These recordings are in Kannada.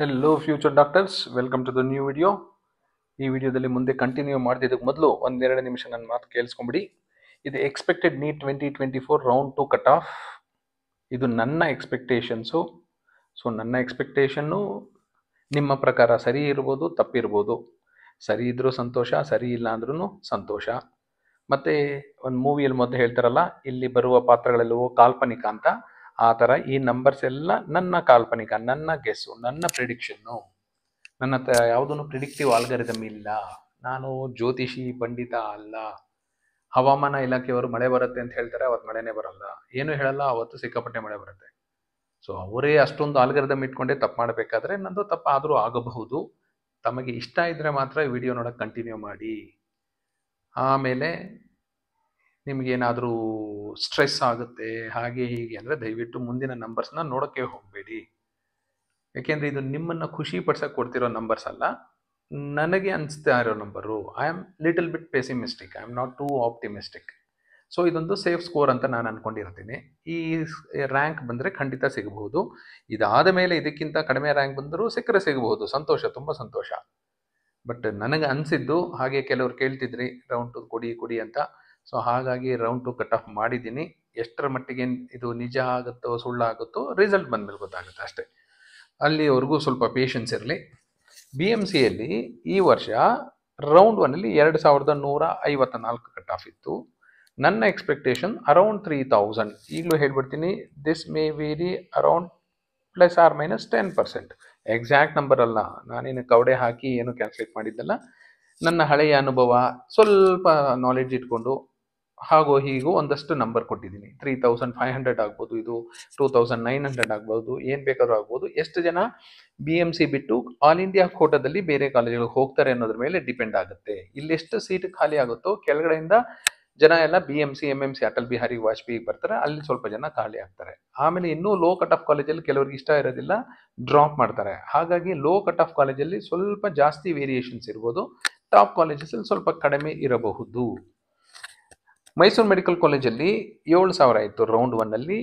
hello future doctors welcome to the new video ಈ ವಿಡಿಯೋದಲ್ಲಿ ಮುಂದೆ ಕಂಟಿನ್ಯೂ ಇದಕ್ಕೆ ಮೊದಲು ಒಂದೆರಡು ನಿಮಿಷ ನನ್ನ ಮಾತು ಕೇಳಿಸ್ಕೊಂಬಿಡಿ ಇದು expected NEET twenty twenty four round two cut off ಇದು ನನ್ನ ಎಕ್ಸ್ಪೆಕ್ಟೇಷನ್ಸು ಸೊ ನನ್ನ ಎಕ್ಸ್ಪೆಕ್ಟೇಷನ್ನು ನಿಮ್ಮ ಪ್ರಕಾರ ಸರಿ ಇರ್ಬೋದು ತಪ್ಪಿರ್ಬೋದು ಸರಿ ಇದ್ದರೂ ಸಂತೋಷ ಸರಿ ಇಲ್ಲ ಅಂದ್ರೂ ಸಂತೋಷ ಮತ್ತು ಒಂದು ಮೂವಿಯಲ್ಲಿ ಮೊದಲು ಹೇಳ್ತಾರಲ್ಲ ಇಲ್ಲಿ ಬರುವ ಪಾತ್ರಗಳೆಲ್ಲವೋ ಕಾಲ್ಪನಿಕ ಅಂತ ಆ ಥರ ಈ ನಂಬರ್ಸ್ ಎಲ್ಲ ನನ್ನ ಕಾಲ್ಪನಿಕ ನನ್ನ ಗೆಸ್ಸು ನನ್ನ ಪ್ರಿಡಿಕ್ಷನ್ನು ನನ್ನ ತ ಯಾವುದನ್ನು ಪ್ರಿಡಿಕ್ಟಿವ್ ಆಲ್ಗರಿದಮ್ ಇಲ್ಲ ನಾನು ಜ್ಯೋತಿಷಿ ಪಂಡಿತ ಅಲ್ಲ ಹವಾಮಾನ ಇಲಾಖೆಯವರು ಮಳೆ ಬರುತ್ತೆ ಅಂತ ಹೇಳ್ತಾರೆ ಅವತ್ತು ಮಳೆನೇ ಬರಲ್ಲ ಏನು ಹೇಳಲ್ಲ ಅವತ್ತು ಸಿಕ್ಕಾಪಟ್ಟೆ ಮಳೆ ಬರುತ್ತೆ ಸೊ ಅವರೇ ಅಷ್ಟೊಂದು ಆಲ್ಗರಿದಮ್ ಇಟ್ಕೊಂಡೆ ತಪ್ಪು ಮಾಡಬೇಕಾದ್ರೆ ನಂದು ತಪ್ಪು ಆದರೂ ಆಗಬಹುದು ತಮಗೆ ಇಷ್ಟ ಇದ್ದರೆ ಮಾತ್ರ ವಿಡಿಯೋ ನೋಡೋಕೆ ಕಂಟಿನ್ಯೂ ಮಾಡಿ ಆಮೇಲೆ ನಿಮಗೇನಾದರೂ ಸ್ಟ್ರೆಸ್ ಆಗುತ್ತೆ ಹಾಗೆ ಹೀಗೆ ಅಂದರೆ ದಯವಿಟ್ಟು ಮುಂದಿನ ನಂಬರ್ಸ್ನ ನೋಡೋಕ್ಕೆ ಹೋಗಬೇಡಿ ಯಾಕೆಂದರೆ ಇದು ನಿಮ್ಮನ್ನು ಖುಷಿ ಪಡ್ಸಕ್ಕೆ ಕೊಡ್ತಿರೋ ನಂಬರ್ಸ್ ಅಲ್ಲ ನನಗೆ ಅನಿಸ್ತಾ ಇರೋ number I am little bit pessimistic I am not too optimistic so ಇದೊಂದು ಸೇಫ್ ಸ್ಕೋರ್ ಅಂತ ನಾನು ಅಂದ್ಕೊಂಡಿರ್ತೀನಿ ಈ ರ್ಯಾಂಕ್ ಬಂದರೆ ಖಂಡಿತ ಸಿಗಬಹುದು ಇದಾದ ಮೇಲೆ ಇದಕ್ಕಿಂತ ಕಡಿಮೆ ರ್ಯಾಂಕ್ ಬಂದರೂ ಸಿಕ್ಕರೆ ಸಿಗಬಹುದು ಸಂತೋಷ ತುಂಬ ಸಂತೋಷ ಬಟ್ ನನಗೆ ಅನಿಸಿದ್ದು ಹಾಗೆ ಕೆಲವರು ಕೇಳ್ತಿದ್ರಿ ರೌಂಡ್ ಟು ಕೊಡಿ ಕೊಡಿ ಅಂತ ಸೊ ಹಾಗಾಗಿ ರೌಂಡ್ ಟು ಕಟ್ ಆಫ್ ಮಾಡಿದ್ದೀನಿ ಎಷ್ಟರ ಮಟ್ಟಿಗೆ ಇದು ನಿಜ ಆಗುತ್ತೋ ಸುಳ್ಳಾಗುತ್ತೋ ರಿಸಲ್ಟ್ ಬಂದಮೇಲೆ ಗೊತ್ತಾಗುತ್ತೆ ಅಷ್ಟೇ ಅಲ್ಲಿವರೆಗೂ ಸ್ವಲ್ಪ ಪೇಷನ್ಸ್ ಇರಲಿ ಬಿ ಎಮ್ ಸಿಯಲ್ಲಿ ಈ ವರ್ಷ ರೌಂಡ್ ಒನ್ನಲ್ಲಿ ಎರಡು ಸಾವಿರದ ನೂರ ಐವತ್ತ ನಾಲ್ಕು ಕಟ್ ಆಫ್ ಇತ್ತು ನನ್ನ ಎಕ್ಸ್ಪೆಕ್ಟೇಷನ್ ಅರೌಂಡ್ ತ್ರೀ ತೌಸಂಡ್ ಈಗಲೂ ಹೇಳ್ಬಿಡ್ತೀನಿ this may vary around plus or minus ten percent exact number ಅಲ್ಲ ನಾನೇನು ಕವಡೆ ಹಾಕಿ ಏನು ಕ್ಯಾಲ್ಕುಲೇಟ್ ಮಾಡಿದ್ದಲ್ಲ ನನ್ನ ಹಳೆಯ ಅನುಭವ ಸ್ವಲ್ಪ ನಾಲೆಡ್ಜ್ ಇಟ್ಕೊಂಡು ಹಾಗೂ ಹೀಗೂ ಒಂದಷ್ಟು ನಂಬರ್ ಕೊಟ್ಟಿದ್ದೀನಿ ತ್ರೀ ತೌಸಂಡ್ ಫೈವ್ ಹಂಡ್ರೆಡ್ ಆಗ್ಬೋದು ಇದು ಟೂ ತೌಸಂಡ್ ನೈನ್ ಹಂಡ್ರೆಡ್ ಆಗ್ಬೋದು ಏನು ಬೇಕಾದ್ರು ಆಗ್ಬೋದು ಎಷ್ಟು ಜನ ಬಿ ಎಮ್ ಸಿ ಬಿಟ್ಟು ಆಲ್ ಇಂಡಿಯಾ ಕೋಟಾದಲ್ಲಿ ಬೇರೆ ಕಾಲೇಜುಗಳಿಗೆ ಹೋಗ್ತಾರೆ ಅನ್ನೋದ್ರ ಮೇಲೆ ಡಿಪೆಂಡ್ ಆಗುತ್ತೆ ಇಲ್ಲಿ ಎಷ್ಟು ಸೀಟ್ ಖಾಲಿ ಆಗುತ್ತೋ ಕೆಳಗಡೆಯಿಂದ ಜನ ಎಲ್ಲ B M C M M C Atal Bihari Vajpayee ಬರ್ತಾರೆ ಅಲ್ಲಿ ಸ್ವಲ್ಪ ಜನ ಖಾಲಿ ಆಗ್ತಾರೆ ಆಮೇಲೆ ಇನ್ನೂ ಲೋ ಕಟ್ ಆಫ್ ಕಾಲೇಜಲ್ಲಿ ಕೆಲವ್ರಿಗೆ ಇಷ್ಟ ಇರೋದಿಲ್ಲ ಡ್ರಾಪ್ ಮಾಡ್ತಾರೆ ಹಾಗಾಗಿ ಲೋ ಕಟ್ ಆಫ್ ಕಾಲೇಜಲ್ಲಿ ಸ್ವಲ್ಪ ಜಾಸ್ತಿ ವೇರಿಯೇಷನ್ಸ್ ಇರ್ಬೋದು ಟಾಪ್ ಕಾಲೇಜಸ್ ಸ್ವಲ್ಪ ಕಡಿಮೆ ಇರಬಹುದು ಮೈಸೂರು ಮೆಡಿಕಲ್ ಕಾಲೇಜಲ್ಲಿ ಏಳು ಸಾವಿರ ಆಯಿತು ರೌಂಡ್ ಒನ್ನಲ್ಲಿ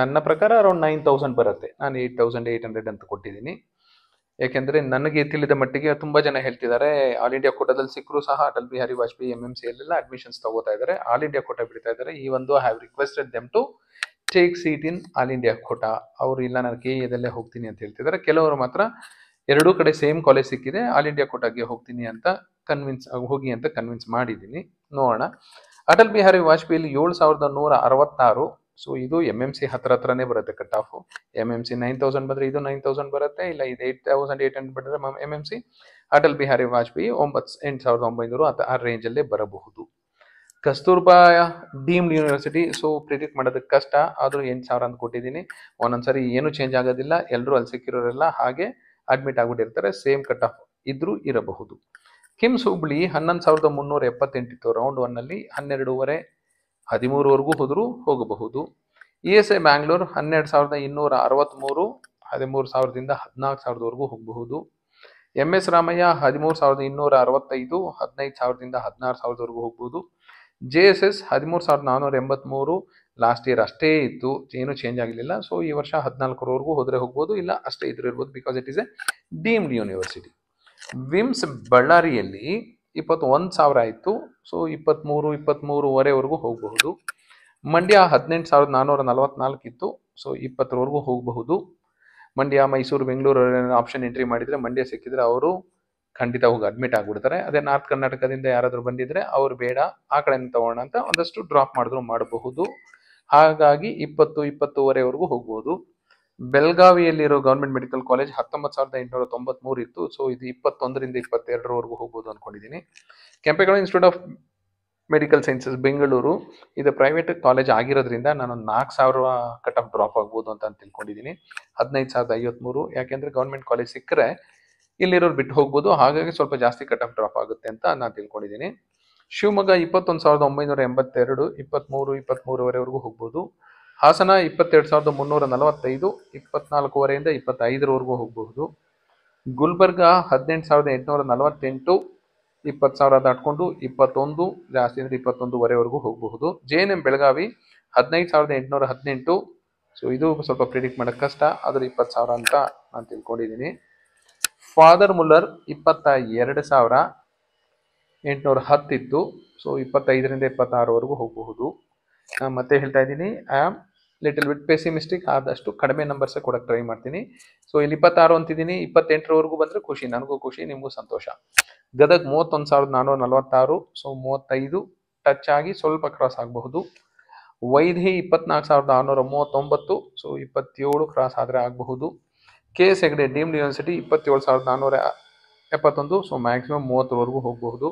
ನನ್ನ ಪ್ರಕಾರ ಅರೌಂಡ್ ನೈನ್ ತೌಸಂಡ್ ಬರುತ್ತೆ ನಾನು ಏಯ್ಟ್ ತೌಸಂಡ್ ಏಯ್ಟ್ ಹಂಡ್ರೆಡ್ ಅಂತ ಕೊಟ್ಟಿದ್ದೀನಿ ಯಾಕೆಂದರೆ ನನಗೆ ತಿಳಿದ ಮಟ್ಟಿಗೆ ತುಂಬ ಜನ ಹೇಳ್ತಿದ್ದಾರೆ ಆಲ್ ಇಂಡಿಯಾ ಕೋಟಾದಲ್ಲಿ ಸಿಕ್ಕರೂ ಸಹ Atal Bihari Vajpayee M M C ಎಲ್ಲ ಅಡ್ಮಿಷನ್ಸ್ ತಗೋತಾ ಇದ್ದಾರೆ ಆಲ್ ಇಂಡಿಯಾ ಕೋಟಾ ಬಿಡ್ತಾ ಇದ್ದಾರೆ ಈ ಒಂದು have requested them to take seat in all India quota ಅವರು ಇಲ್ಲ ನಾನು ಕೆ ಎದಲ್ಲೇ e ಹೋಗ್ತೀನಿ ಅಂತ ಹೇಳ್ತಿದ್ದಾರೆ ಕೆಲವರು ಮಾತ್ರ ಎರಡೂ ಕಡೆ ಸೇಮ್ ಕಾಲೇಜ್ ಸಿಕ್ಕಿದೆ ಆಲ್ ಇಂಡಿಯಾ ಕೋಟಾಗೆ ಹೋಗ್ತೀನಿ ಅಂತ ಕನ್ವಿನ್ಸ್ ಹೋಗಿ ಅಂತ ಕನ್ವಿನ್ಸ್ ಮಾಡಿದ್ದೀನಿ ನೋಡೋಣ ಅಟಲ್ ಬಿಹಾರಿ ವಾಜಪೇಯಿ ಏಳು ಸಾವಿರದ ನೂರ ಅರವತ್ತಾರು ಸೊ ಇದು ಎಮ್ ಎಂ ಸಿ ಹತ್ರ ಹತ್ರನೇ ಬರುತ್ತೆ cut off M M C nine thousand ಬಂದ್ರೆ ಇದು ನೈನ್ ತೌಸಂಡ್ ಬರುತ್ತೆ ಇಲ್ಲ ಇದು ಏಟ್ ತೌಸಂಡ್ ಏಟ್ ಹಂಡ್ರೆಡ್ ಬಂದ್ರೆ M M C Atal Bihari Vajpayee ಒಂಬತ್ತು ಎಂಟು ಸಾವಿರದ ಒಂಬೈನೂರು ಆ ರೇಂಜ್ ಅಲ್ಲೇ ಬರಬಹುದು Kasturba deemed university so predict ಮಾಡೋದಕ್ಕೆ ಕಷ್ಟ ಆದರೂ ಎಂಟು ಸಾವಿರ ಅಂತ ಕೊಟ್ಟಿದ್ದೀನಿ ಒಂದೊಂದ್ಸರಿ ಏನು ಚೇಂಜ್ ಆಗೋದಿಲ್ಲ ಎಲ್ಲರೂ ಅಲ್ಲಿ ಸಿಕ್ಕಿರೋರೆಲ್ಲ ಹಾಗೆ ಅಡ್ಮಿಟ್ ಆಗ್ಬಿಟ್ಟಿರ್ತಾರೆ ಸೇಮ್ ಕಟ್ ಆಫ್ ಇದ್ರೂ ಇರಬಹುದು ಕಿಮ್ಸ್ ಹುಬ್ಳಿ ಹನ್ನೊಂದು ಸಾವಿರದ ಮುನ್ನೂರ ಎಪ್ಪತ್ತೆಂಟಿತ್ತು ರೌಂಡ್ ಒನ್ನಲ್ಲಿ ಹನ್ನೆರಡೂವರೆ ಹದಿಮೂರವರೆಗೂ ಹೋದರೂ ಹೋಗಬಹುದು ಇ ಎಸ್ ಎ ಬ್ಯಾಂಗ್ಳೂರು ಹನ್ನೆರಡು ಸಾವಿರದ ಇನ್ನೂರ ಅರವತ್ತ್ಮೂರು ಹದಿಮೂರು ಸಾವಿರದಿಂದ ಹದಿನಾಲ್ಕು ಸಾವಿರದವರೆಗೂ ಹೋಗಬಹುದು ಎಮ್ ಎಸ್ ರಾಮಯ್ಯ ಹದಿಮೂರು ಸಾವಿರದ ಇನ್ನೂರ ಅರವತ್ತೈದು ಹದಿನೈದು ಸಾವಿರದಿಂದ ಹದಿನಾರು ಸಾವಿರದವರೆಗೂ ಹೋಗ್ಬೋದು ಜೆ ಎಸ್ ಎಸ್ ಹದಿಮೂರು ಸಾವಿರದ ನಾನ್ನೂರ ಎಂಬತ್ತ್ಮೂರು ಲಾಸ್ಟ್ ಇಯರ್ ಅಷ್ಟೇ ಇತ್ತು ಏನೂ ಚೇಂಜ್ ಆಗಲಿಲ್ಲ ಸೊ ಈ ವರ್ಷ ಹದಿನಾಲ್ಕರವರೆಗೂ ಹೋದರೆ ಹೋಗ್ಬೋದು ಇಲ್ಲ ಅಷ್ಟೇ ಇದ್ರೂ ಇರ್ಬೋದು because it is a deemed university VIMS ಬಳ್ಳಾರಿಯಲ್ಲಿ ಒಂದು ಸಾವಿರ ಆಯಿತು ಸೊ ಇಪ್ಪತ್ತ್ಮೂರು ಇಪ್ಪತ್ತ್ಮೂರುವರೆವರೆಗೂ ಹೋಗಬಹುದು ಮಂಡ್ಯ ಹದಿನೆಂಟು ಸಾವಿರದ ನಾನ್ನೂರ ನಲವತ್ನಾಲ್ಕು ಇತ್ತು ಸೊ ಇಪ್ಪತ್ತರವರೆಗೂ ಹೋಗಬಹುದು ಮಂಡ್ಯ ಮೈಸೂರು ಬೆಂಗಳೂರು ಆಪ್ಷನ್ ಎಂಟ್ರಿ ಮಾಡಿದರೆ ಮಂಡ್ಯ ಸಿಕ್ಕಿದ್ರೆ ಅವರು ಖಂಡಿತ ಹೋಗಿ ಅಡ್ಮಿಟ್ ಆಗಿಬಿಡ್ತಾರೆ ಅದೇ ನಾರ್ತ್ ಕರ್ನಾಟಕದಿಂದ ಯಾರಾದರೂ ಬಂದಿದ್ದರೆ ಅವರು ಬೇಡ ಆ ಕಡೆಯಿಂದ ತಗೋಣ ಅಂತ ಒಂದಷ್ಟು ಡ್ರಾಪ್ ಮಾಡಿದ್ರು ಮಾಡಬಹುದು ಹಾಗಾಗಿ ಇಪ್ಪತ್ತು ಇಪ್ಪತ್ತೂವರೆವರೆಗೂ ಹೋಗ್ಬೋದು ಬೆಳಗಾವಿಯಲ್ಲಿರೋ ಗೌರ್ಮೆಂಟ್ ಮೆಡಿಕಲ್ ಕಾಲೇಜ್ ಹತ್ತೊಂಬತ್ತು ಸಾವಿರದ ಎಂಟುನೂರ ತೊಂಬತ್ಮೂರು ಇತ್ತು ಸೊ ಇದು ಇಪ್ಪತ್ತೊಂದರಿಂದ ಇಪ್ಪತ್ತೆರಡರವರೆಗೂ ಹೋಗ್ಬೋದು ಅಂದ್ಕೊಂಡಿದ್ದೀನಿ Kempegowda institute of medical sciences Bengaluru ಇದು ಪ್ರೈವೇಟ್ ಕಾಲೇಜ್ ಆಗಿರೋದ್ರಿಂದ ನಾನು ನಾಲ್ಕು ಸಾವಿರ ಕಟ್ ಆಫ್ ಡ್ರಾಪ್ ಆಗ್ಬೋದು ಅಂತ ಅಂತ ತಿಳ್ಕೊಂಡಿದ್ದೀನಿ ಹದಿನೈದು ಸಾವಿರದ ಐವತ್ಮೂರು ಯಾಕೆಂದರೆ ಗೌರ್ಮೆಂಟ್ ಕಾಲೇಜ್ ಸಿಕ್ಕರೆ ಇಲ್ಲಿರೋರು ಬಿಟ್ಟು ಹೋಗ್ಬೋದು ಹಾಗಾಗಿ ಸ್ವಲ್ಪ ಜಾಸ್ತಿ ಕಟ್ ಆಫ್ ಡ್ರಾಪ್ ಆಗುತ್ತೆ ಅಂತ ನಾನು ತಿಳ್ಕೊಂಡಿದ್ದೀನಿ ಶಿವಮೊಗ್ಗ ಇಪ್ಪತ್ತೊಂದು ಸಾವಿರದ ಒಂಬೈನೂರ ಎಂಬತ್ತೆರಡು ಇಪ್ಪತ್ತ್ಮೂರು ಇಪ್ಪತ್ತ್ಮೂರವರೆವರೆಗೂ ಹೋಗ್ಬೋದು ಹಾಸನ ಇಪ್ಪತ್ತೆರಡು ಸಾವಿರದ ಮುನ್ನೂರ ನಲವತ್ತೈದು ಇಪ್ಪತ್ನಾಲ್ಕೂವರೆಯಿಂದ ಇಪ್ಪತ್ತೈದರವರೆಗೂ ಹೋಗಬಹುದು ಗುಲ್ಬರ್ಗ ಹದಿನೆಂಟು ಸಾವಿರದ ಎಂಟುನೂರ ನಲವತ್ತೆಂಟು ಇಪ್ಪತ್ತು ಸಾವಿರ ದಾಟ್ಕೊಂಡು ಇಪ್ಪತ್ತೊಂದು ಜಾಸ್ತಿ ಅಂದರೆ ಇಪ್ಪತ್ತೊಂದುವರೆವರೆಗೂ ಹೋಗಬಹುದು ಜೆ ಎನ್ ಎಂ ಬೆಳಗಾವಿ ಹದಿನೈದು ಸಾವಿರದ ಎಂಟುನೂರ ಹದಿನೆಂಟು ಸೊ ಇದು ಸ್ವಲ್ಪ ಪ್ರಿಡಿಕ್ಟ್ ಮಾಡೋಕ್ಕೆ ಕಷ್ಟ ಆದರೆ ಇಪ್ಪತ್ತು ಸಾವಿರ ಅಂತ ನಾನು ತಿಳ್ಕೊಂಡಿದ್ದೀನಿ ಫಾದರ್ ಮುಲ್ಲರ್ ಇಪ್ಪತ್ತ ಎರಡು ಸಾವಿರ ಎಂಟುನೂರ ಹತ್ತಿತ್ತು ಸೊ ಇಪ್ಪತ್ತೈದರಿಂದ ಇಪ್ಪತ್ತಾರವರೆಗೂ ಹೋಗಬಹುದು ನಾನು ಮತ್ತೆ ಹೇಳ್ತಾ ಇದ್ದೀನಿ ಆ್ಯಮ್ ಲಿಟಲ್ ಬಿಟ್ ಪೆಸಿಮಿಸ್ಟಿಕ್ ಆದಷ್ಟು ಕಡಿಮೆ ನಂಬರ್ಸೇ ಕೊಡಕ್ಕೆ ಟ್ರೈ ಮಾಡ್ತೀನಿ ಸೊ ಇಲ್ಲಿ ಇಪ್ಪತ್ತಾರು ಅಂತಿದ್ದೀನಿ ಇಪ್ಪತ್ತೆಂಟರವರೆಗೂ ಬಂದರೆ ಖುಷಿ ನನಗೂ ಖುಷಿ ನಿಮಗೂ ಸಂತೋಷ ಗದಗ್ ಮೂವತ್ತೊಂದು ಸಾವಿರದ ನಾನೂರ ನಲವತ್ತಾರು ಸೊ ಮೂವತ್ತೈದು ಟಚ್ ಆಗಿ ಸ್ವಲ್ಪ ಕ್ರಾಸ್ ಆಗಬಹುದು ವೈದಿ ಇಪ್ಪತ್ನಾಲ್ಕು ಸಾವಿರದ ಆರುನೂರ ಮೂವತ್ತೊಂಬತ್ತು ಸೊ ಇಪ್ಪತ್ತೇಳು ಕ್ರಾಸ್ ಆದರೆ ಆಗಬಹುದು K S Hegde deemed university ಇಪ್ಪತ್ತೇಳು ಸಾವಿರದ ನಾನ್ನೂರ ಎಪ್ಪತ್ತೊಂದು ಸೊ ಮ್ಯಾಕ್ಸಿಮಮ್ ಮೂವತ್ತರವರೆಗೂ ಹೋಗಬಹುದು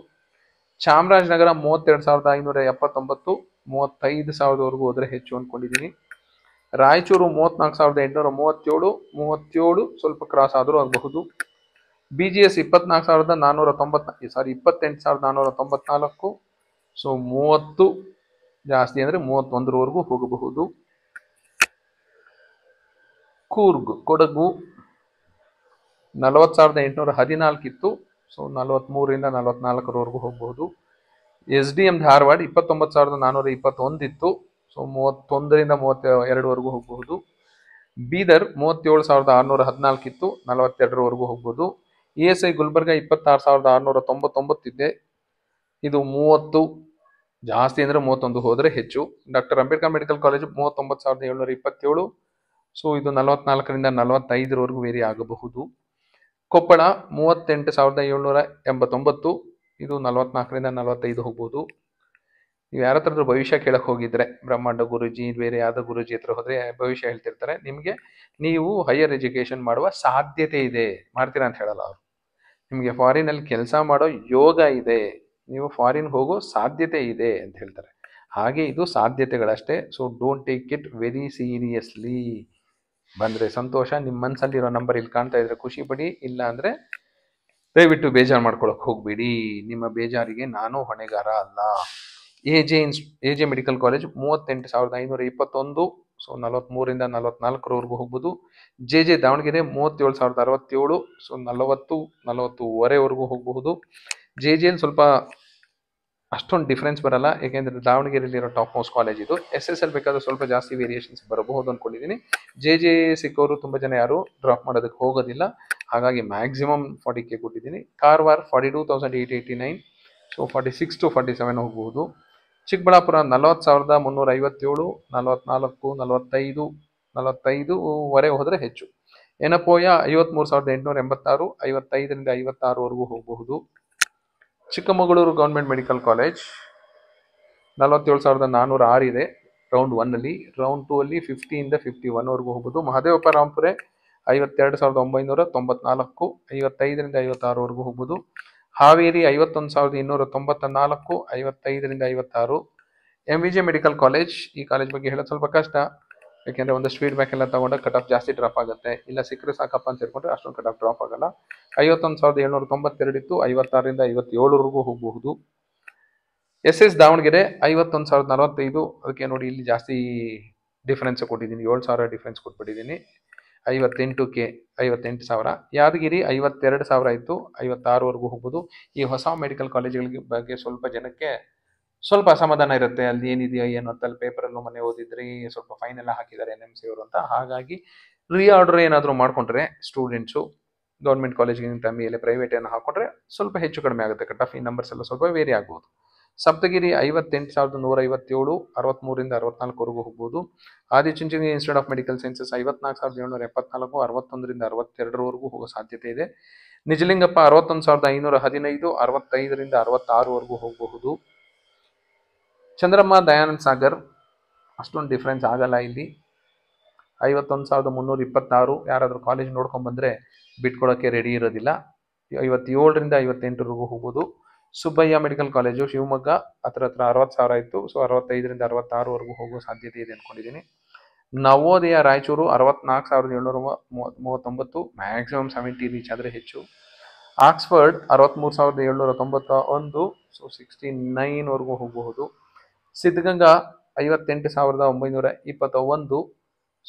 ಚಾಮರಾಜನಗರ ಮೂವತ್ತೆರಡು ಸಾವಿರದ ಐನೂರ ಎಪ್ಪತ್ತೊಂಬತ್ತು ಮೂವತ್ತೈದು ಸಾವಿರದವರೆಗೂ ಹೋದರೆ ಹೆಚ್ಚು ಅಂದ್ಕೊಂಡಿದ್ದೀನಿ ರಾಯಚೂರು ಮೂವತ್ನಾಲ್ಕು ಸಾವಿರದ ಎಂಟುನೂರ ಮೂವತ್ತೇಳು ಮೂವತ್ತೇಳು ಸ್ವಲ್ಪ ಕ್ರಾಸ್ ಆದರೂ ಆಗಬಹುದು ಬಿ ಜಿ ಎಸ್ ಇಪ್ಪತ್ನಾಲ್ಕು ಸಾವಿರದ ನಾನ್ನೂರ ತೊಂಬತ್ನಾಲ್ಕು ಸಾರಿ ಇಪ್ಪತ್ತೆಂಟು ಸಾವಿರದ ನಾನ್ನೂರ ತೊಂಬತ್ನಾಲ್ಕು ಸೊ ಮೂವತ್ತು ಜಾಸ್ತಿ ಅಂದರೆ ಮೂವತ್ತೊಂದರವರೆಗೂ ಹೋಗಬಹುದು ಕೂರ್ಗ್ ಕೊಡಗು ನಲವತ್ತು ಸಾವಿರದ ಎಂಟುನೂರ ಹದಿನಾಲ್ಕು ಇತ್ತು ಸೊ ನಲವತ್ತ್ಮೂರಿಂದ ನಲವತ್ನಾಲ್ಕರವರೆಗೂ ಹೋಗಬಹುದು ಎಸ್ ಡಿ ಎಮ್ ಧಾರವಾಡ ಇಪ್ಪತ್ತೊಂಬತ್ತು ಸಾವಿರದ ನಾನ್ನೂರ ಇಪ್ಪತ್ತೊಂದಿತ್ತು ಸೊ ಮೂವತ್ತೊಂದರಿಂದ ಮೂವತ್ತ ಎರಡುವರೆಗೂ ಹೋಗಬಹುದು ಬೀದರ್ ಮೂವತ್ತೇಳು ಸಾವಿರದ ಆರುನೂರ ಹದಿನಾಲ್ಕು ಇತ್ತು ನಲವತ್ತೆರಡರವರೆಗೂ ಹೋಗ್ಬೋದು ಇ ಎಸ್ ಐ ಗುಲ್ಬರ್ಗ ಇಪ್ಪತ್ತಾರು ಸಾವಿರದ ಆರುನೂರ ತೊಂಬತ್ತೊಂಬತ್ತಿದ್ದೆ ಇದು ಮೂವತ್ತು ಜಾಸ್ತಿ ಅಂದರೆ ಮೂವತ್ತೊಂದು ಹೋದರೆ ಹೆಚ್ಚು ಡಾಕ್ಟರ್ ಅಂಬೇಡ್ಕರ್ ಮೆಡಿಕಲ್ ಕಾಲೇಜು ಮೂವತ್ತೊಂಬತ್ತು ಸಾವಿರದ ಏಳ್ನೂರ ಇಪ್ಪತ್ತೇಳು ಸೊ ಇದು ನಲವತ್ನಾಲ್ಕರಿಂದ ನಲವತ್ತೈದರವರೆಗೂ ವೇರಿ ಆಗಬಹುದು ಕೊಪ್ಪಳ ಮೂವತ್ತೆಂಟು ಸಾವಿರದ ಏಳ್ನೂರ ಎಂಬತ್ತೊಂಬತ್ತು ಇದು ನಲವತ್ನಾಲ್ಕರಿಂದ ನಲವತ್ತೈದು ಹೋಗ್ಬೋದು ನೀವು ಯಾರ ಹತ್ರ ಭವಿಷ್ಯ ಕೇಳಕ್ಕೆ ಹೋಗಿದ್ರೆ ಬ್ರಹ್ಮಾಂಡ ಗುರುಜಿ ಬೇರೆ ಯಾವ್ದೋ ಗುರುಜಿ ಹತ್ರ ಹೋದರೆ ಭವಿಷ್ಯ ಹೇಳ್ತಿರ್ತಾರೆ ನಿಮಗೆ ನೀವು ಹೈಯರ್ ಎಜುಕೇಷನ್ ಮಾಡುವ ಸಾಧ್ಯತೆ ಇದೆ ಮಾಡ್ತೀರಾ ಅಂತ ಹೇಳಲ್ಲ ಅವರು ನಿಮಗೆ ಅಲ್ಲಿ ಕೆಲಸ ಮಾಡೋ ಯೋಗ ಇದೆ ನೀವು ಫಾರಿನ್ ಹೋಗೋ ಸಾಧ್ಯತೆ ಇದೆ ಅಂತ ಹೇಳ್ತಾರೆ ಹಾಗೆ ಇದು ಸಾಧ್ಯತೆಗಳಷ್ಟೇ so don't take it very seriously ಬಂದರೆ ಸಂತೋಷ ನಿಮ್ಮ ಮನಸ್ಸಲ್ಲಿರೋ ನಂಬರ್ ಇಲ್ಲಿ ಕಾಣ್ತಾ ಇದ್ರೆ ಖುಷಿ ಪಡಿ ಇಲ್ಲ ಅಂದರೆ ದಯವಿಟ್ಟು ಬೇಜಾರು ಮಾಡ್ಕೊಳಕ್ಕೆ ಹೋಗ್ಬೇಡಿ ನಿಮ್ಮ ಬೇಜಾರಿಗೆ ನಾನು ಹೊಣೆಗಾರ ಅಲ್ಲ ಎ ಜೆ ಇನ್ಸ್ ಎ ಜೆ ಮೆಡಿಕಲ್ ಕಾಲೇಜ್ ಮೂವತ್ತೆಂಟು ಸಾವಿರದ ಐನೂರ ಇಪ್ಪತ್ತೊಂದು ಸೊ ನಲವತ್ತ್ಮೂರಿಂದ ನಲವತ್ನಾಲ್ಕರವರೆಗೂ ಹೋಗ್ಬೋದು ಜೆ ಜೆ ದಾವಣಗೆರೆ ಮೂವತ್ತೇಳು ಸಾವಿರದ ಅರವತ್ತೇಳು ಸೊ ನಲವತ್ತು ನಲವತ್ತುವರೆವರೆಗೂ ಹೋಗಬಹುದು ಜೆ ಜೆ ಅಲ್ಲಿ ಸ್ವಲ್ಪ ಅಷ್ಟೊಂದು ಡಿಫ್ರೆನ್ಸ್ ಬರಲ್ಲ ಏಕೆಂದರೆ ದಾವಣಗೆರೆಯಲ್ಲಿರೋ ಟಾಪ್ ಮೋಸ್ಟ್ ಕಾಲೇಜ್ ಇದು ಎಸ್ ಎಸ್ ಎಲ್ ಬೇಕಾದ್ರೆ ಸ್ವಲ್ಪ ಜಾಸ್ತಿ ವೇರಿಯೇಷನ್ಸ್ ಬರಬಹುದು ಅಂದ್ಕೊಂಡಿದ್ದೀನಿ ಜೆ ಜೆ ಸಿಕ್ಕೋರು ತುಂಬ ಜನ ಯಾರು ಡ್ರಾಪ್ ಮಾಡೋದಕ್ಕೆ ಹೋಗೋದಿಲ್ಲ ಹಾಗಾಗಿ ಮ್ಯಾಕ್ಸಿಮಮ್ ಫಾರ್ಟಿ ಕೆ ಕೊಟ್ಟಿದ್ದೀನಿ ವಾರ್ forty two thousand eight eighty nine so forty six to forty seven ಹೋಗಬಹುದು ಚಿಕ್ಕಬಳ್ಳಾಪುರ ನಲವತ್ತು ಸಾವಿರದ ಮುನ್ನೂರ ಐವತ್ತೇಳು ನಲವತ್ನಾಲ್ಕು ನಲವತ್ತೈದು ನಲವತ್ತೈದುವರೆ ಹೋದರೆ ಹೆಚ್ಚು ಎನಪೋಯ ಐವತ್ಮೂರು ಸಾವಿರದ ಎಂಟುನೂರ ಎಂಬತ್ತಾರು ಐವತ್ತೈದರಿಂದ ಐವತ್ತಾರುವರೆಗೂ ಹೋಗಬಹುದು ಚಿಕ್ಕಮಗಳೂರು ಗೌರ್ಮೆಂಟ್ ಮೆಡಿಕಲ್ ಕಾಲೇಜ್ ನಲವತ್ತೇಳು ಸಾವಿರದ ನಾನ್ನೂರ ಆರಿದೆ ರೌಂಡ್ ಒನ್ನಲ್ಲಿ ರೌಂಡ್ ಟೂ ಅಲ್ಲಿ ಫಿಫ್ಟಿಯಿಂದ ಫಿಫ್ಟಿ ಒನ್ವರೆಗೂ ಹೋಗ್ಬೋದು ಮಹದೇವಪ್ಪ ರಾಂಪುರೆ ಐವತ್ತೆರಡು ಸಾವಿರದ ಒಂಬೈನೂರ ತೊಂಬತ್ನಾಲ್ಕು ಐವತ್ತೈದರಿಂದ ಐವತ್ತಾರುವರೆಗೂ ಹೋಗ್ಬೋದು ಹಾವೇರಿ ಐವತ್ತೊಂದು ಸಾವಿರದ ಇನ್ನೂರ ತೊಂಬತ್ತ ನಾಲ್ಕು ಐವತ್ತೈದರಿಂದ ಐವತ್ತಾರು M V J medical college ಈ ಕಾಲೇಜ್ ಬಗ್ಗೆ ಹೇಳೋದು ಸ್ವಲ್ಪ ಕಷ್ಟ ಯಾಕೆಂದರೆ ಒಂದಷ್ಟು ಫೀಡ್ಬ್ಯಾಕ್ ಎಲ್ಲ ತೊಗೊಂಡ್ರೆ ಕಟ್ ಆಫ್ ಜಾಸ್ತಿ ಡ್ರಾಪ್ ಆಗುತ್ತೆ ಇಲ್ಲ ಸಿಕ್ಕರೆ ಸಾಕಪ್ಪ ಅಂತ ಹೇಳ್ಕೊಂಡ್ರೆ ಅಷ್ಟೊಂದು ಕಟ್ ಆಫ್ ಡ್ರಾಪ್ ಆಗೋಲ್ಲ ಐವತ್ತೊಂದು ಸಾವಿರದ ಏಳ್ನೂರ ತೊಂಬತ್ತೆರಡು ಇತ್ತು ಐವತ್ತಾರರಿಂದ ಐವತ್ತೇಳರವರೆಗೂ ಹೋಗಬಹುದು ಎಸ್ ಎಸ್ ದಾವಣಗೆರೆ ಐವತ್ತೊಂದು ಸಾವಿರದ ನಲವತ್ತೈದು ಅದಕ್ಕೆ ನೋಡಿ ಇಲ್ಲಿ ಜಾಸ್ತಿ ಡಿಫ್ರೆನ್ಸ್ ಕೊಟ್ಟಿದ್ದೀನಿ ಏಳು ಸಾವಿರ ಡಿಫ್ರೆನ್ಸ್ ಕೊಟ್ಬಿಟ್ಟಿದ್ದೀನಿ ಐವತ್ತೆಂಟು ಕೆ ಐವತ್ತೆಂಟು ಸಾವಿರ ಯಾದಗಿರಿ ಐವತ್ತೆರಡು ಸಾವಿರ ಇತ್ತು ಐವತ್ತಾರವರೆಗೂ ಹೋಗ್ಬೋದು ಈ ಹೊಸ ಮೆಡಿಕಲ್ ಕಾಲೇಜುಗಳಿಗೆ ಬಗ್ಗೆ ಸ್ವಲ್ಪ ಜನಕ್ಕೆ ಸ್ವಲ್ಪ ಅಸಮಾಧಾನ ಇರುತ್ತೆ ಅಲ್ಲಿ ಏನಿದೆಯಾ ಏನು ಅಂತ ಅಲ್ಲಿ ಪೇಪರಲ್ಲೂ ಮನೆ ಓದಿದ್ರಿ ಸ್ವಲ್ಪ ಫೈನ್ ಎಲ್ಲ ಹಾಕಿದ್ದಾರೆ ಎನ್ ಎಮ್ ಸಿ ಅವರು ಅಂತ ಹಾಗಾಗಿ ರೀಆರ್ಡರ್ ಏನಾದರೂ ಮಾಡಿಕೊಂಡ್ರೆ ಸ್ಟೂಡೆಂಟ್ಸು ಗೌರ್ಮೆಂಟ್ ಕಾಲೇಜ್ಗಿಂತ ಮೇಲೆ ಪ್ರೈವೇಟ್ ಪ್ರೈವೇಟನ್ನು ಹಾಕ್ಕೊಂಡ್ರೆ ಸ್ವಲ್ಪ ಹೆಚ್ಚು ಕಡಿಮೆ ಆಗುತ್ತೆ ಕಟ್ ಆಫ್ ಈ ನಂಬರ್ಸ್ ಎಲ್ಲ ಸ್ವಲ್ಪ ವೇರಿ ಆಗ್ಬೋದು ಸಪ್ತಗಿರಿ ಐವತ್ತೆಂಟು ಸಾವಿರದ ನೂರ ಐವತ್ತೇಳು ಅರವತ್ತ್ಮೂರಿಂದ ಅರವತ್ನಾಲ್ಕವರೆಗೂ ಹೋಗ್ಬೋದು Adichunchanagiri institute of medical sciences ಐವತ್ನಾಲ್ಕು ಸಾವಿರದ ಏಳ್ನೂರ ಎಪ್ಪತ್ನಾಲ್ಕು ಅರವತ್ತೊಂದರಿಂದ ಅರವತ್ತೆರಡರವರೆಗೂ ಹೋಗೋ ಸಾಧ್ಯತೆ ಇದೆ ನಿಜಲಿಂಗಪ್ಪ ಅರವತ್ತೊಂದು ಸಾವಿರದ ಐನೂರ ಹದಿನೈದು ಅರವತ್ತೈದರಿಂದ ಅರವತ್ತಾರುವರೆಗೂ ಹೋಗಬಹುದು ಚಂದ್ರಮ್ಮ ದಯಾನಂದ್ ಸಾಗರ್ ಅಷ್ಟೊಂದು ಡಿಫ್ರೆನ್ಸ್ ಆಗಲ್ಲ ಇಲ್ಲಿ ಐವತ್ತೊಂದು ಸಾವಿರದ ಮುನ್ನೂರ ಇಪ್ಪತ್ತಾರು ಯಾರಾದರೂ ಕಾಲೇಜ್ ನೋಡ್ಕೊಂಡ್ಬಂದರೆ ಬಿಟ್ಕೊಳ್ಳೋಕ್ಕೆ ರೆಡಿ ಇರೋದಿಲ್ಲ ಐವತ್ತೇಳರಿಂದ ಐವತ್ತೆಂಟರವರೆಗೂ ಹೋಗ್ಬೋದು ಸುಬ್ಬಯ್ಯ ಮೆಡಿಕಲ್ ಕಾಲೇಜು ಶಿವಮೊಗ್ಗ ಹತ್ರ ಹತ್ರ ಅರವತ್ತು ಸಾವಿರ ಇತ್ತು ಸೊ ಅರವತ್ತೈದರಿಂದ ಅರವತ್ತಾರವರೆಗೂ ಹೋಗುವ ಸಾಧ್ಯತೆ ಇದೆ ಅಂದ್ಕೊಂಡಿದ್ದೀನಿ ನವೋದಯ ರಾಯಚೂರು ಅರವತ್ನಾಲ್ಕು ಸಾವಿರದ ಏಳ್ನೂರ ಮೂವತ್ ಮೂವತ್ತೊಂಬತ್ತು ಮ್ಯಾಕ್ಸಿಮಮ್ ಸೆವೆಂಟಿ ರೀಚ್ ಆದರೆ ಹೆಚ್ಚು ಆಕ್ಸ್ಫರ್ಡ್ ಅರವತ್ತ್ಮೂರು ಸಾವಿರದ ಏಳ್ನೂರ ತೊಂಬತ್ತ ಒಂದು ಸೊ ಸಿಕ್ಸ್ಟಿ ನೈನ್ವರೆಗೂ ಹೋಗಬಹುದು ಸಿದ್ಧಗಂಗಾ ಐವತ್ತೆಂಟು ಸಾವಿರದ ಒಂಬೈನೂರ ಇಪ್ಪತ್ತ ಒಂದು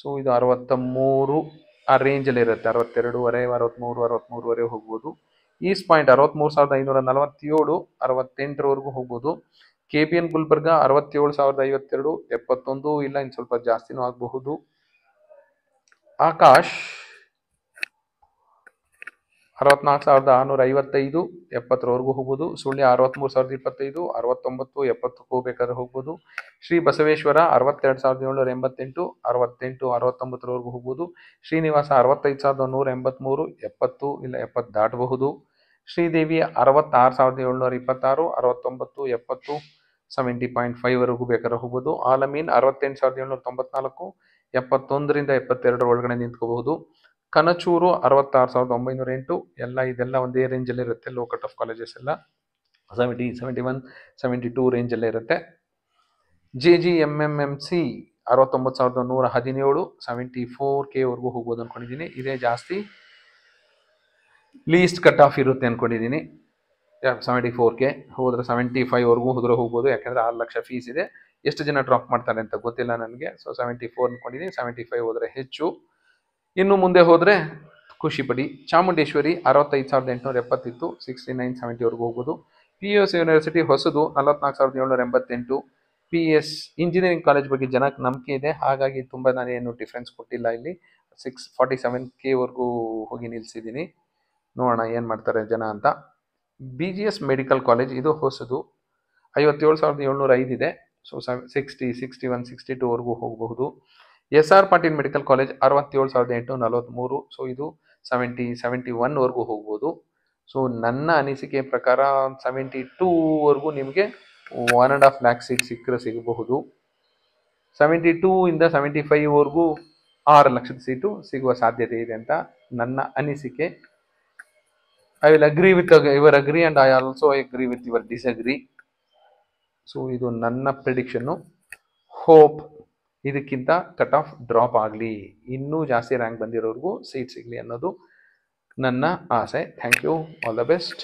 ಸೊ ಇದು ಅರವತ್ತ ಮೂರು ಆ ರೇಂಜಲ್ಲಿರುತ್ತೆ ಇರುತ್ತೆ ಅರವತ್ತೆರಡುವರೆ ಅರವತ್ತ್ಮೂರು ಅರವತ್ತ್ಮೂರುವರೆ ಹೋಗ್ಬೋದು ಈಸ್ಟ್ ಪಾಯಿಂಟ್ ಅರವತ್ತ್ಮೂರು ಸಾವಿರದ ಐನೂರ ನಲವತ್ತೇಳು ಅರವತ್ತೆಂಟರವರೆಗೂ ಹೋಗ್ಬೋದು ಕೆ ಪಿ ಎನ್ ಗುಲ್ಬರ್ಗ ಅರವತ್ತೇಳು ಸಾವಿರದ ಐವತ್ತೆರಡು ಎಪ್ಪತ್ತೊಂದು ಇಲ್ಲ ಇನ್ನು ಸ್ವಲ್ಪ ಜಾಸ್ತಿನೂ ಆಗಬಹುದು ಆಕಾಶ್ ಅರವತ್ನಾಲ್ಕು ಸಾವಿರದ ಆರುನೂರ ಐವತ್ತೈದು ಎಪ್ಪತ್ತರವರೆಗೂ ಹೋಗ್ಬೋದು ಸುಳ್ಯ ಅರವತ್ತ್ಮೂರು ಸಾವಿರದ ಇಪ್ಪತ್ತೈದು ಅರವತ್ತೊಂಬತ್ತು ಎಪ್ಪತ್ತಕ್ಕೂ ಹೋಗ್ಬೇಕಾದ್ರೆ ಹೋಗ್ಬೋದು ಶ್ರೀ ಬಸವೇಶ್ವರ ಅರವತ್ತೆರಡು ಸಾವಿರದ ಏಳ್ನೂರ ಎಂಬತ್ತೆಂಟು ಅರವತ್ತೆಂಟು ಅರವತ್ತೊಂಬತ್ತರವರೆಗೂ ಹೋಗ್ಬೋದು ಶ್ರೀನಿವಾಸ ಅರವತ್ತೈದು ಸಾವಿರದ ನೂರ ಎಂಬತ್ತ್ಮೂರು ಎಪ್ಪತ್ತು ಇಲ್ಲ ಎಪ್ಪತ್ತು ದಾಟಬಹುದು ಶ್ರೀದೇವಿ ಅರವತ್ತಾರು ಸಾವಿರದ ಏಳ್ನೂರ ಇಪ್ಪತ್ತಾರು ಅರವತ್ತೊಂಬತ್ತು ಎಪ್ಪತ್ತು ಸೆವೆಂಟಿ ಪಾಯಿಂಟ್ ಫೈವ್ವರೆಗೂ ಬೇಕಾದ್ರೆ ಹೋಗ್ಬೋದು ಆಲಮೀನ್ ಅರವತ್ತೆಂಟು ಸಾವಿರದ ಏಳ್ನೂರ ತೊಂಬತ್ನಾಲ್ಕು ಎಪ್ಪತ್ತೊಂದರಿಂದ ಎಪ್ಪತ್ತೆರಡರ ಒಳಗಡೆ ನಿಂತ್ಕೋಬಹುದು ಕನಚೂರು ಅರವತ್ತಾರು ಸಾವಿರದ ಒಂಬೈನೂರ ಎಂಟು ಎಲ್ಲ ಇದೆಲ್ಲ ಒಂದೇ ರೇಂಜಲ್ಲಿ ಇರುತ್ತೆ ಲೋ ಕಟ್ ಆಫ್ ಕಾಲೇಜಸ್ ಎಲ್ಲ seventy seventy one seventy two ರೇಂಜಲ್ಲೇ ಇರುತ್ತೆ J G M M M C ಅರವತ್ತೊಂಬತ್ತು ಸಾವಿರದ ನೂರ ಹದಿನೇಳು ಸೆವೆಂಟಿ ಫೋರ್ ಕೆವರೆಗೂ ಹೋಗ್ಬೋದು ಅಂದ್ಕೊಂಡಿದ್ದೀನಿ ಇದೇ ಜಾಸ್ತಿ ಲೀಸ್ಟ್ ಕಟ್ ಆಫ್ ಇರುತ್ತೆ ಅಂದ್ಕೊಂಡಿದ್ದೀನಿ ಸೆವೆಂಟಿ ಫೋರ್ಗೆ ಕೆ ಹೋದರೆ ಸೆವೆಂಟಿ ಫೈವ್ವರೆಗೂ ಹೋದ್ರೆ ಹೋಗ್ಬೋದು ಯಾಕೆಂದರೆ ಆರು ಲಕ್ಷ ಫೀಸ್ ಇದೆ ಎಷ್ಟು ಜನ ಡ್ರಾಪ್ ಮಾಡ್ತಾರೆ ಅಂತ ಗೊತ್ತಿಲ್ಲ ನನಗೆ ಸೊ ಸೆವೆಂಟಿ ಫೋರ್ ಅಂದ್ಕೊಂಡಿದ್ದೀನಿ ಸೆವೆಂಟಿ ಫೈವ್ ಹೋದರೆ ಹೆಚ್ಚು ಇನ್ನು ಮುಂದೆ ಹೋದರೆ ಖುಷಿಪಡಿ ಚಾಮುಂಡೇಶ್ವರಿ ಅರವತ್ತೈದು ಸಾವಿರದ ಎಂಟುನೂರ ಎಪ್ಪತ್ತಿತ್ತು ಸಿಕ್ಸ್ಟಿ ನೈನ್ ಸೆವೆಂಟಿವರೆಗೂ ಹೋಗೋದು ಪಿ ಯು ಎಸ್ ಯೂನಿವರ್ಸಿಟಿ ಹೊಸದು ನಲವತ್ನಾಲ್ಕು ಸಾವಿರದ ಏಳ್ನೂರ ಎಂಬತ್ತೆಂಟು ಪಿ ಎಸ್ ಇಂಜಿನಿಯರಿಂಗ್ ಕಾಲೇಜ್ ಬಗ್ಗೆ ಜನಕ್ಕೆ ನಂಬಿಕೆ ಇದೆ ಹಾಗಾಗಿ ತುಂಬ ನಾನೇನು ಡಿಫ್ರೆನ್ಸ್ ಕೊಟ್ಟಿಲ್ಲ ಇಲ್ಲಿ ಸಿಕ್ಸ್ ಫಾರ್ಟಿ ಸೆವೆನ್ ಕೆವರೆಗೂ ಹೋಗಿ ನಿಲ್ಲಿಸಿದ್ದೀನಿ ನೋಡೋಣ ಏನು ಮಾಡ್ತಾರೆ ಜನ ಅಂತ B G S medical college ಇದು ಹೊಸದು ಐವತ್ತೇಳು ಸಾವಿರದ ಏಳ್ನೂರ ಐದಿದೆ so sixty sixty one sixty ಟೂವರೆಗೂ ಹೋಗಬಹುದು S R Patil medical college ಅರವತ್ತೇಳು ಸಾವಿರದ ಎಂಟು ನಲವತ್ತ್ಮೂರು ಸೊ ಇದು ಸೆವೆಂಟಿ ಸೆವೆಂಟಿ ಒನ್ವರೆಗೂ ಹೋಗ್ಬೋದು ಸೊ ನನ್ನ ಅನಿಸಿಕೆ ಪ್ರಕಾರ ಸೆವೆಂಟಿ ಟೂವರೆಗೂ ನಿಮಗೆ one and half lakh seat ಸಿಕ್ಕರೆ ಸಿಗಬಹುದು ಸೆವೆಂಟಿ ಟೂ ಇಂದ ಸೆವೆಂಟಿ ಫೈವ್ವರೆಗೂ ಆರು ಲಕ್ಷದ ಸೀಟು ಸಿಗುವ ಸಾಧ್ಯತೆ ಇದೆ ಅಂತ ನನ್ನ ಅನಿಸಿಕೆ I will agree with your agree and I also I agree with your disagree so ಇದು ನನ್ನ ಪ್ರಿಡಿಕ್ಷನ್ನು ಹೋಪ್ ಇದಕ್ಕಿಂತ ಕಟ್ ಆಫ್ ಡ್ರಾಪ್ ಆಗಲಿ ಇನ್ನೂ ಜಾಸ್ತಿ ರ್ಯಾಂಕ್ ಬಂದಿರೋರಿಗೂ ಸೀಟ್ ಸಿಗಲಿ ಅನ್ನೋದು ನನ್ನ ಆಸೆ thank you all the best